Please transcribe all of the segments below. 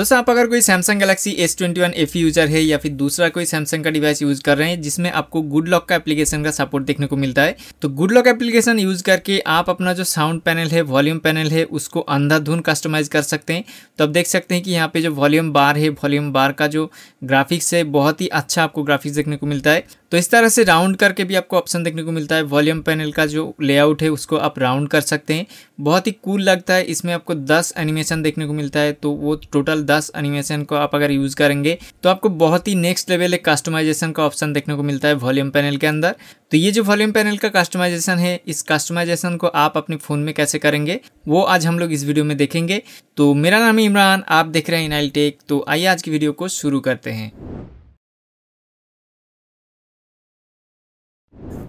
दोस्तों आप अगर कोई Samsung Galaxy S twenty one F user है या फिर दूसरा कोई सैमसंग का डिवाइस यूज कर रहे हैं जिसमें आपको गुड लॉक का एप्लीकेशन का सपोर्ट देखने को मिलता है तो गुड लॉक एप्लीकेशन यूज करके आप अपना जो साउंड पैनल है वॉल्यूम पैनल है उसको अंधाधुन कस्टमाइज कर सकते हैं तो आप देख सकते हैं कि यहाँ पे जो वॉल्यूम बार है वॉल्यूम बार का जो ग्राफिक्स है बहुत ही अच्छा आपको ग्राफिक्स देखने को मिलता है तो इस तरह से राउंड करके भी आपको ऑप्शन देखने को मिलता है वॉल्यूम पैनल का जो लेआउट है उसको आप राउंड कर सकते हैं बहुत ही कूल लगता है इसमें आपको 10 एनिमेशन देखने को मिलता है तो वो टोटल 10 एनिमेशन को आप अगर यूज़ करेंगे तो आपको बहुत ही नेक्स्ट लेवल एक कस्टमाइजेशन का ऑप्शन देखने को मिलता है वॉल्यूम पैनल के अंदर तो ये जो वॉल्यूम पैनल का कस्टमाइजेशन है इस कस्टमाइजेशन को आप अपने फ़ोन में कैसे करेंगे वो आज हम लोग इस वीडियो में देखेंगे तो मेरा नाम है इमरान आप देख रहे हैं इनाइल टेक तो आइए आज की वीडियो को शुरू करते हैं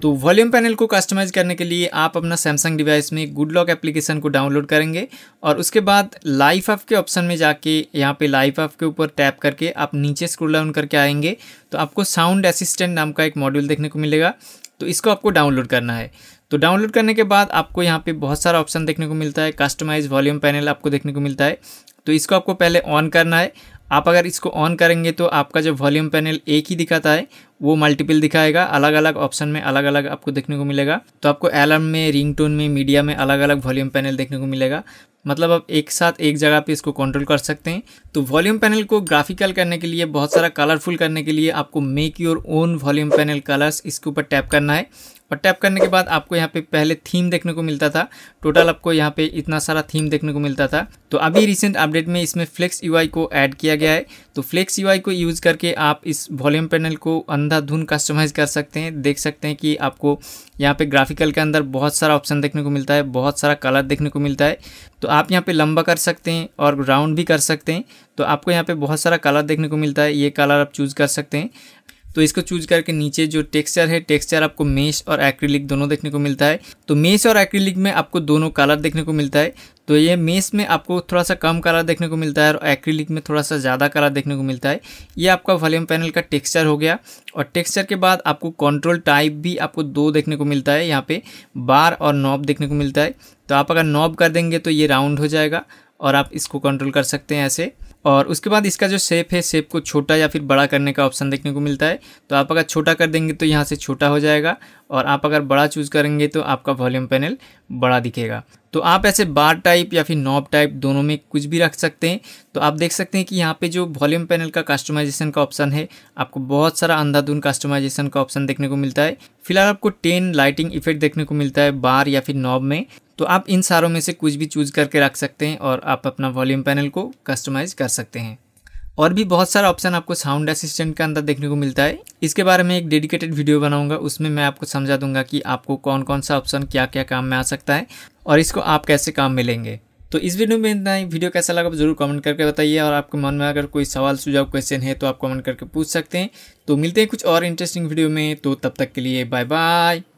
तो वॉल्यूम पैनल को कस्टमाइज़ करने के लिए आप अपना सैमसंग डिवाइस में गुड लॉक एप्लीकेशन को डाउनलोड करेंगे और उसके बाद लाइफ ऑफ़ के ऑप्शन में जाके यहाँ पे लाइफ ऑफ के ऊपर टैप करके आप नीचे स्क्रोल डाउन करके आएंगे तो आपको साउंड असिस्टेंट नाम का एक मॉड्यूल देखने को मिलेगा तो इसको आपको डाउनलोड करना है तो डाउनलोड करने के बाद आपको यहाँ पे बहुत सारा ऑप्शन देखने को मिलता है कस्टमाइज वॉल्यूम पैनल आपको देखने को मिलता है तो इसको आपको पहले ऑन करना है आप अगर इसको ऑन करेंगे तो आपका जो वॉल्यूम पैनल एक ही दिखाता है वो मल्टीपल दिखाएगा अलग अलग ऑप्शन में अलग अलग आपको देखने को मिलेगा तो आपको अलार्म में रिंगटोन में मीडिया में अलग अलग वॉल्यूम पैनल देखने को मिलेगा मतलब आप एक साथ एक जगह पे इसको कंट्रोल कर सकते हैं तो वॉल्यूम पैनल को ग्राफिकल करने के लिए बहुत सारा कलरफुल करने के लिए आपको make your own volume panel colours इसके ऊपर टैप करना है और टैप करने के बाद आपको यहाँ पे पहले थीम देखने को मिलता था टोटल आपको यहाँ पे इतना सारा थीम देखने को मिलता था तो अभी रिसेंट अपडेट में इसमें फ्लेक्स यूआई को ऐड किया गया है तो फ्लेक्स यूआई को यूज़ करके आप इस वॉल्यूम पैनल को अंधाधुन कस्टमाइज़ कर सकते हैं देख सकते हैं कि आपको यहाँ पे ग्राफिकल के अंदर बहुत सारा ऑप्शन देखने को मिलता है बहुत सारा कलर देखने को मिलता है तो आप यहाँ पे लंबा कर सकते हैं और राउंड भी कर सकते हैं तो आपको यहाँ पे बहुत सारा कलर देखने को मिलता है ये कलर आप चूज़ कर सकते हैं तो इसको चूज करके नीचे जो टेक्सचर है टेक्सचर आपको मेश और एक्रिलिक दोनों देखने को मिलता है तो मेश और एक्रिलिक में आपको दोनों कलर देखने को मिलता है तो ये मेस में आपको थोड़ा सा कम कलर देखने को मिलता है और एक्रिलिक में थोड़ा सा ज़्यादा कलर देखने को मिलता है ये आपका वॉल्यूम पैनल का टेक्सचर हो गया और टेक्सचर के बाद आपको कंट्रोल टाइप भी आपको दो देखने को मिलता है यहाँ पे बार और नॉब देखने को मिलता है तो आप अगर नॉब कर देंगे तो ये राउंड हो जाएगा और आप इसको कंट्रोल कर सकते हैं ऐसे और उसके बाद इसका जो शेप है शेप को छोटा या फिर बड़ा करने का ऑप्शन देखने को मिलता है तो आप अगर छोटा कर देंगे तो यहाँ से छोटा हो जाएगा और आप अगर बड़ा चूज़ करेंगे तो आपका वॉल्यूम पैनल बड़ा दिखेगा तो आप ऐसे बार टाइप या फिर नॉब टाइप दोनों में कुछ भी रख सकते हैं तो आप देख सकते हैं कि यहाँ पे जो वॉल्यूम पैनल का कस्टमाइजेशन का ऑप्शन है आपको बहुत सारा अंधाधुन कस्टमाइजेशन का ऑप्शन देखने को मिलता है फिलहाल आपको टेन लाइटिंग इफेक्ट देखने को मिलता है बार या फिर नॉब में तो आप इन सारों में से कुछ भी चूज़ करके रख सकते हैं और आप अपना वॉल्यूम पैनल को कस्टमाइज़ कर सकते हैं और भी बहुत सारा ऑप्शन आपको साउंड असिस्टेंट के अंदर देखने को मिलता है इसके बारे में एक डेडिकेटेड वीडियो बनाऊंगा उसमें मैं आपको समझा दूंगा कि आपको कौन कौन सा ऑप्शन क्या क्या काम में आ सकता है और इसको आप कैसे काम में लेंगे तो इस वीडियो में इतना ही वीडियो कैसा लगा जरूर कमेंट करके बताइए और आपके मन में अगर कोई सवाल सुझाव क्वेश्चन है तो आप कमेंट करके पूछ सकते हैं तो मिलते हैं कुछ और इंटरेस्टिंग वीडियो में तो तब तक के लिए बाय बाय